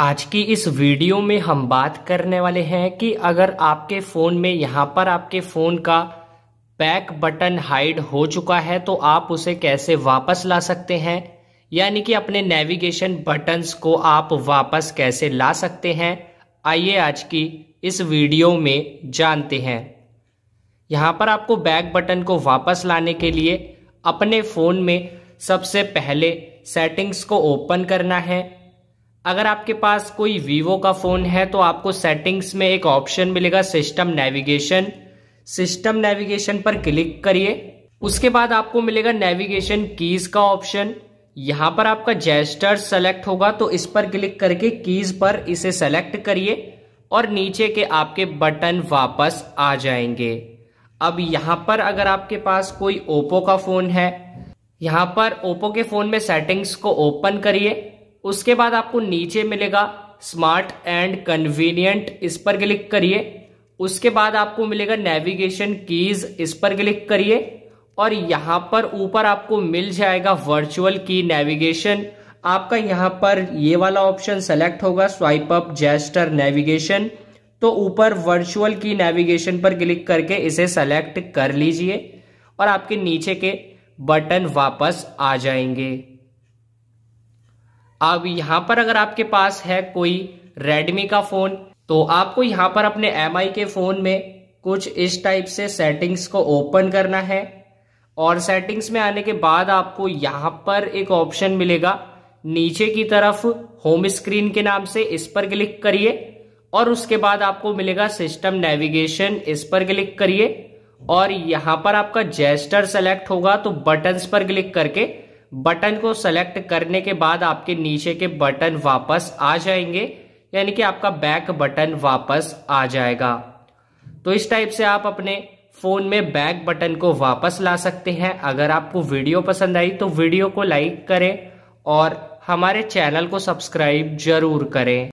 आज की इस वीडियो में हम बात करने वाले हैं कि अगर आपके फ़ोन में यहाँ पर आपके फ़ोन का बैक बटन हाइड हो चुका है तो आप उसे कैसे वापस ला सकते हैं यानी कि अपने नेविगेशन बटन्स को आप वापस कैसे ला सकते हैं आइए आज की इस वीडियो में जानते हैं यहाँ पर आपको बैक बटन को वापस लाने के लिए अपने फ़ोन में सबसे पहले सेटिंग्स को ओपन करना है अगर आपके पास कोई वीवो का फ़ोन है तो आपको सेटिंग्स में एक ऑप्शन मिलेगा सिस्टम नेविगेशन सिस्टम नेविगेशन पर क्लिक करिए उसके बाद आपको मिलेगा नेविगेशन कीज का ऑप्शन यहाँ पर आपका जेस्टर सेलेक्ट होगा तो इस पर क्लिक करके कीज पर इसे सेलेक्ट करिए और नीचे के आपके बटन वापस आ जाएंगे अब यहाँ पर अगर आपके पास कोई ओप्पो का फ़ोन है यहाँ पर ओप्पो के फ़ोन में सेटिंग्स को ओपन करिए उसके बाद आपको नीचे मिलेगा स्मार्ट एंड कन्वीनियंट इस पर क्लिक करिए उसके बाद आपको मिलेगा नेविगेशन कीज इस पर क्लिक करिए और यहाँ पर ऊपर आपको मिल जाएगा वर्चुअल की नेविगेशन आपका यहाँ पर ये वाला ऑप्शन सेलेक्ट होगा स्वाइप अप जेस्टर नेविगेशन तो ऊपर वर्चुअल की नेविगेशन पर क्लिक करके इसे सेलेक्ट कर लीजिए और आपके नीचे के बटन वापस आ जाएंगे अब यहां पर अगर आपके पास है कोई रेडमी का फ़ोन तो आपको यहां पर अपने एम के फ़ोन में कुछ इस टाइप से सेटिंग्स को ओपन करना है और सेटिंग्स में आने के बाद आपको यहां पर एक ऑप्शन मिलेगा नीचे की तरफ होम स्क्रीन के नाम से इस पर क्लिक करिए और उसके बाद आपको मिलेगा सिस्टम नेविगेशन इस पर क्लिक करिए और यहां पर आपका जेस्टर सेलेक्ट होगा तो बटन्स पर क्लिक करके बटन को सेलेक्ट करने के बाद आपके नीचे के बटन वापस आ जाएंगे यानी कि आपका बैक बटन वापस आ जाएगा तो इस टाइप से आप अपने फ़ोन में बैक बटन को वापस ला सकते हैं अगर आपको वीडियो पसंद आई तो वीडियो को लाइक करें और हमारे चैनल को सब्सक्राइब जरूर करें